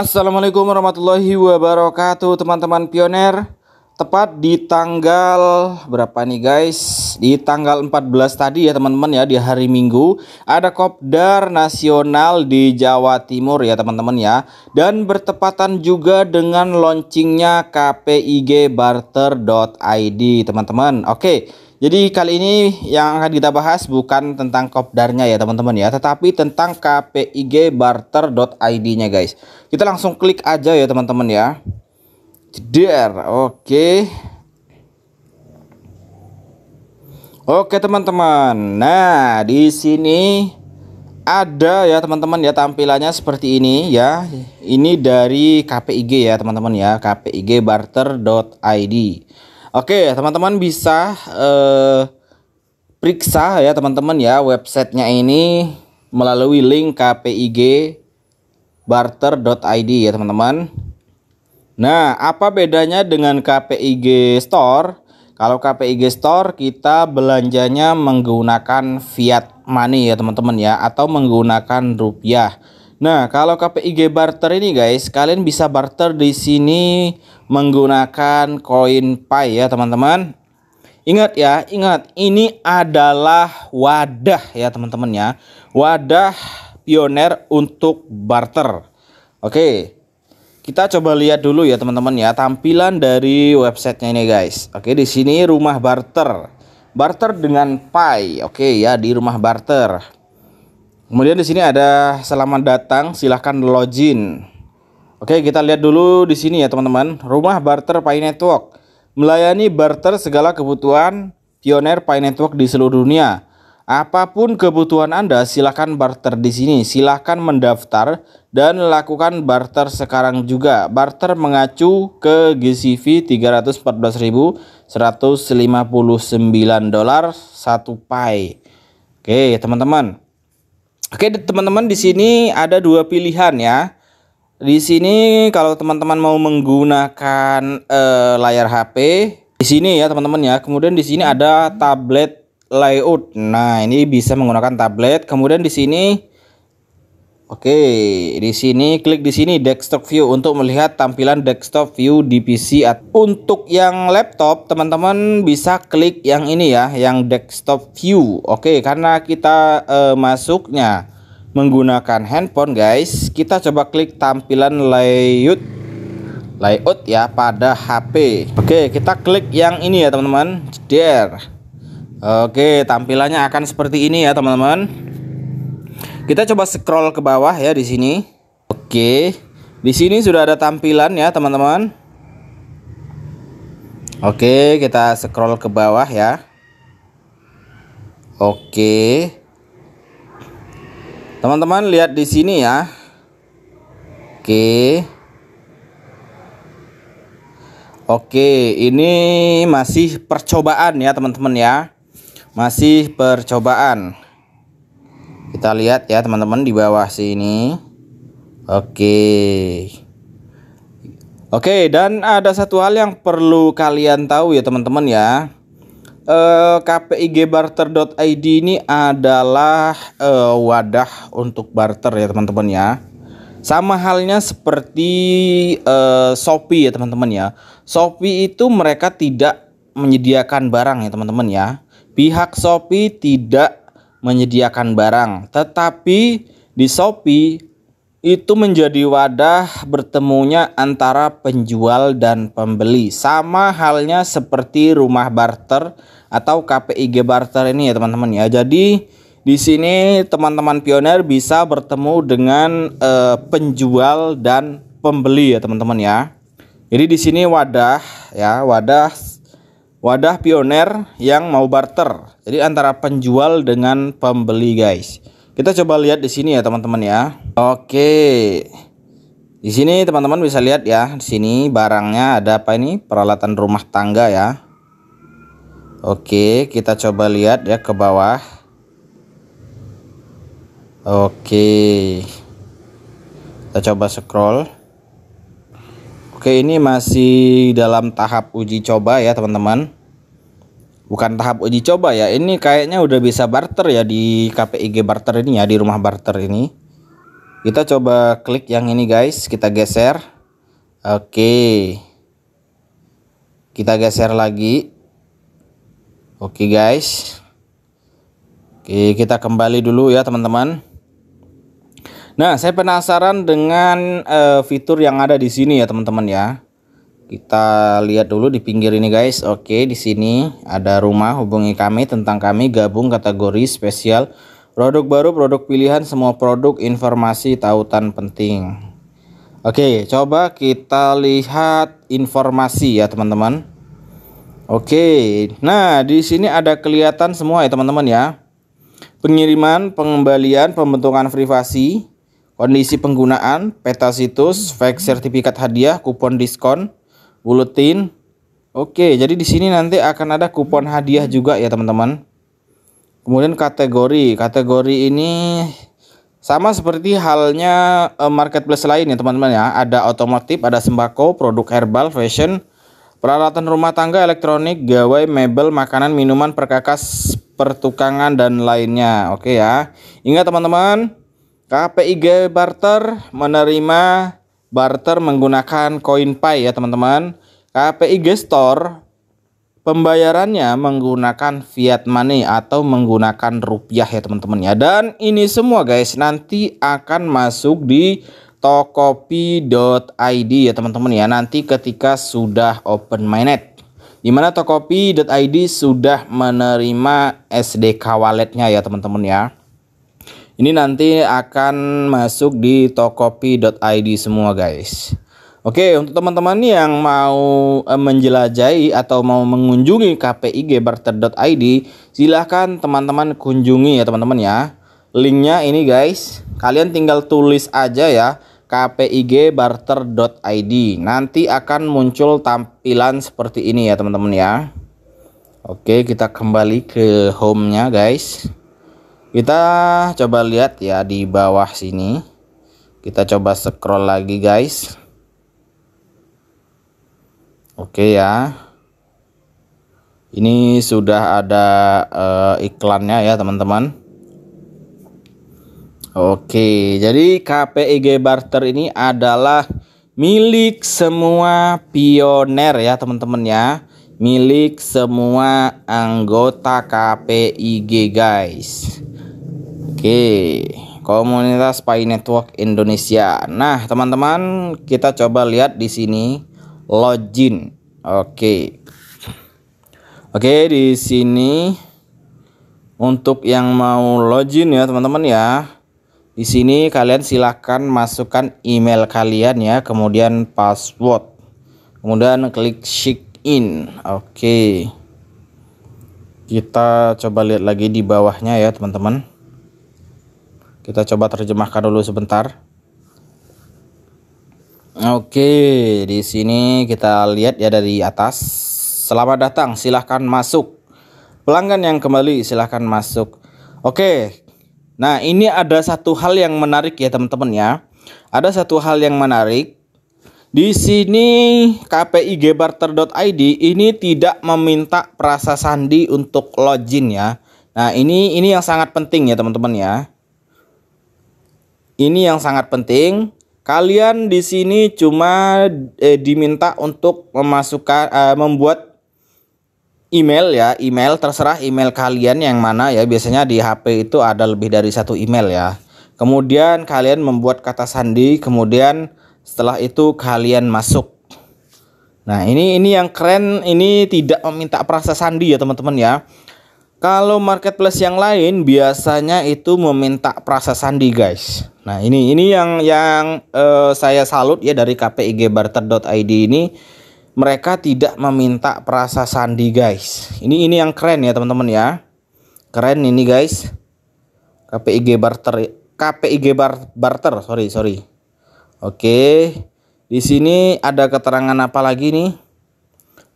Assalamualaikum warahmatullahi wabarakatuh teman-teman pioner tepat di tanggal berapa nih guys? Di tanggal 14 tadi ya teman-teman ya di hari Minggu ada Kopdar Nasional di Jawa Timur ya teman-teman ya. Dan bertepatan juga dengan launchingnya KPIG barter.id teman-teman. Oke. Jadi kali ini yang akan kita bahas bukan tentang kopdarnya ya teman-teman ya, tetapi tentang KPIG barter.id-nya guys. Kita langsung klik aja ya teman-teman ya. Jeder, oke oke teman-teman nah di sini ada ya teman-teman ya tampilannya seperti ini ya ini dari KPIG ya teman-teman ya KPIG barter.id oke teman-teman bisa eh, periksa ya teman-teman ya websitenya ini melalui link KPIG barter.id ya teman-teman Nah, apa bedanya dengan KPIG Store? Kalau KPIG Store kita belanjanya menggunakan fiat money ya teman-teman ya atau menggunakan rupiah. Nah, kalau KPIG barter ini guys, kalian bisa barter di sini menggunakan koin Pay ya teman-teman. Ingat ya, ingat ini adalah wadah ya teman-teman ya. Wadah pioner untuk barter. Oke. Okay. Kita coba lihat dulu ya teman-teman ya tampilan dari websitenya ini guys. Oke di sini rumah barter, barter dengan pai Oke ya di rumah barter. Kemudian di sini ada selamat datang, silahkan login. Oke kita lihat dulu di sini ya teman-teman. Rumah barter Pi Network melayani barter segala kebutuhan pioner Pi Network di seluruh dunia. Apapun kebutuhan Anda, silahkan barter di sini. Silahkan mendaftar dan lakukan barter sekarang juga. Barter mengacu ke GCV 314.159 dolar 1 pai. Oke, teman-teman. Oke, teman-teman di sini ada dua pilihan ya. Di sini kalau teman-teman mau menggunakan eh, layar HP di sini ya teman-teman ya. Kemudian di sini ada tablet layout. Nah, ini bisa menggunakan tablet. Kemudian di sini Oke, di sini klik di sini desktop view untuk melihat tampilan desktop view di PC. Untuk yang laptop, teman-teman bisa klik yang ini ya, yang desktop view. Oke, karena kita uh, masuknya menggunakan handphone, guys. Kita coba klik tampilan layout layout ya pada HP. Oke, kita klik yang ini ya, teman-teman. Oke, tampilannya akan seperti ini ya, teman-teman. Kita coba scroll ke bawah ya di sini. Oke. Di sini sudah ada tampilan ya, teman-teman. Oke, kita scroll ke bawah ya. Oke. Teman-teman lihat di sini ya. Oke. Oke, ini masih percobaan ya, teman-teman ya. Masih percobaan kita lihat ya teman-teman di bawah sini oke oke dan ada satu hal yang perlu kalian tahu ya teman-teman ya eh, kpigbarter.id ini adalah eh, wadah untuk barter ya teman-teman ya sama halnya seperti eh, Shopee ya teman-teman ya Shopee itu mereka tidak menyediakan barang ya teman-teman ya pihak Shopee tidak menyediakan barang, tetapi di Shopee itu menjadi wadah bertemunya antara penjual dan pembeli. Sama halnya seperti rumah barter atau KPIG barter ini ya teman-teman ya. Jadi di sini teman-teman pioner bisa bertemu dengan eh, penjual dan pembeli ya teman-teman ya. Jadi di sini wadah ya, wadah wadah pioner yang mau barter. Jadi antara penjual dengan pembeli guys. Kita coba lihat di sini ya teman-teman ya. Oke. Di sini teman-teman bisa lihat ya. Di sini barangnya ada apa ini? Peralatan rumah tangga ya. Oke, kita coba lihat ya ke bawah. Oke. Kita coba scroll. Oke, ini masih dalam tahap uji coba ya, teman-teman bukan tahap uji coba ya ini kayaknya udah bisa barter ya di KPIG barter ini ya di rumah barter ini kita coba klik yang ini guys kita geser oke kita geser lagi oke guys oke kita kembali dulu ya teman-teman nah saya penasaran dengan uh, fitur yang ada di sini ya teman-teman ya kita lihat dulu di pinggir ini guys oke di sini ada rumah hubungi kami tentang kami gabung kategori spesial produk baru produk pilihan semua produk informasi tautan penting oke coba kita lihat informasi ya teman-teman oke nah di sini ada kelihatan semua ya teman-teman ya pengiriman pengembalian pembentukan privasi kondisi penggunaan peta situs fake sertifikat hadiah kupon diskon buletin. Oke, jadi di sini nanti akan ada kupon hadiah juga ya, teman-teman. Kemudian kategori. Kategori ini sama seperti halnya eh, marketplace lain ya, teman-teman ya. Ada otomotif, ada sembako, produk herbal, fashion, peralatan rumah tangga, elektronik, gawai, mebel, makanan, minuman, perkakas, pertukangan dan lainnya. Oke ya. Ingat teman-teman, KPIG Barter menerima barter menggunakan CoinPay ya teman-teman. KPI Gestor pembayarannya menggunakan fiat money atau menggunakan rupiah ya teman-teman ya. Dan ini semua guys nanti akan masuk di tokopi.id ya teman-teman ya. Nanti ketika sudah open mainnet. Di mana tokopi.id sudah menerima SDK walletnya ya teman-teman ya. Ini nanti akan masuk di tokopi.id semua guys. Oke, untuk teman-teman yang mau eh, menjelajahi atau mau mengunjungi KPIG Barter.id, silahkan teman-teman kunjungi ya teman-teman ya. Linknya ini guys, kalian tinggal tulis aja ya KPIG kpigbarter.id. Nanti akan muncul tampilan seperti ini ya teman-teman ya. Oke, kita kembali ke home-nya guys. Kita coba lihat ya di bawah sini. Kita coba scroll lagi guys. Oke ya. Ini sudah ada uh, iklannya ya teman-teman. Oke, jadi KPIG Barter ini adalah milik semua pioner ya teman-teman ya. Milik semua anggota KPIG guys. Oke, komunitas Pi Network Indonesia. Nah, teman-teman, kita coba lihat di sini login. Oke. Oke, di sini untuk yang mau login ya, teman-teman ya. Di sini kalian silahkan masukkan email kalian ya, kemudian password. Kemudian klik check in. Oke. Kita coba lihat lagi di bawahnya ya, teman-teman. Kita coba terjemahkan dulu sebentar. Oke, di sini kita lihat ya dari atas. Selamat datang, silahkan masuk. Pelanggan yang kembali, silahkan masuk. Oke, nah ini ada satu hal yang menarik ya teman-teman ya. Ada satu hal yang menarik. Di sini kpigbarter.id ini tidak meminta sandi untuk login ya. Nah ini ini yang sangat penting ya teman-teman ya. Ini yang sangat penting. Kalian di sini cuma eh, diminta untuk memasukkan eh, membuat email ya, email terserah email kalian yang mana ya. Biasanya di HP itu ada lebih dari satu email ya. Kemudian kalian membuat kata sandi, kemudian setelah itu kalian masuk. Nah, ini ini yang keren, ini tidak meminta perasa sandi ya, teman-teman ya. Kalau marketplace yang lain biasanya itu meminta prasa sandi, guys. Nah, ini ini yang yang uh, saya salut ya dari kpigbarter.id ini mereka tidak meminta prasa sandi, guys. Ini ini yang keren ya teman-teman ya. Keren ini guys. KPIG barter KPIG bar, barter, sorry sorry. Oke. Di sini ada keterangan apa lagi nih?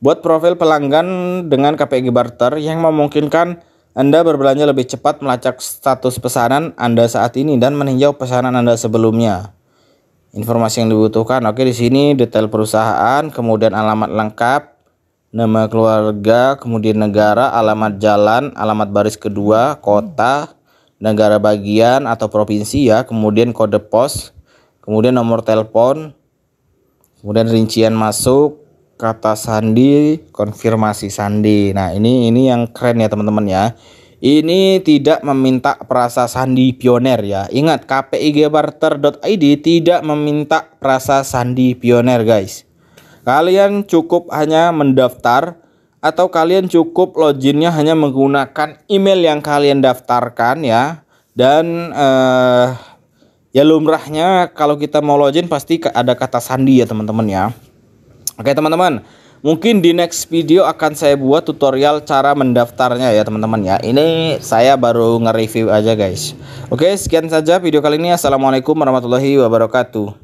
Buat profil pelanggan dengan KPG barter yang memungkinkan Anda berbelanja lebih cepat melacak status pesanan Anda saat ini dan meninjau pesanan Anda sebelumnya. Informasi yang dibutuhkan, oke di sini detail perusahaan, kemudian alamat lengkap, nama keluarga, kemudian negara, alamat jalan, alamat baris kedua, kota, negara bagian atau provinsi ya, kemudian kode pos, kemudian nomor telepon, kemudian rincian masuk, kata sandi konfirmasi sandi nah ini ini yang keren ya teman-teman ya ini tidak meminta perasa sandi pioner ya ingat kpigbarter.id tidak meminta perasa sandi pioner guys kalian cukup hanya mendaftar atau kalian cukup loginnya hanya menggunakan email yang kalian daftarkan ya dan eh, ya lumrahnya kalau kita mau login pasti ada kata sandi ya teman-teman ya Oke teman-teman, mungkin di next video akan saya buat tutorial cara mendaftarnya ya teman-teman ya. Ini saya baru nge-review aja guys. Oke, sekian saja video kali ini. Assalamualaikum warahmatullahi wabarakatuh.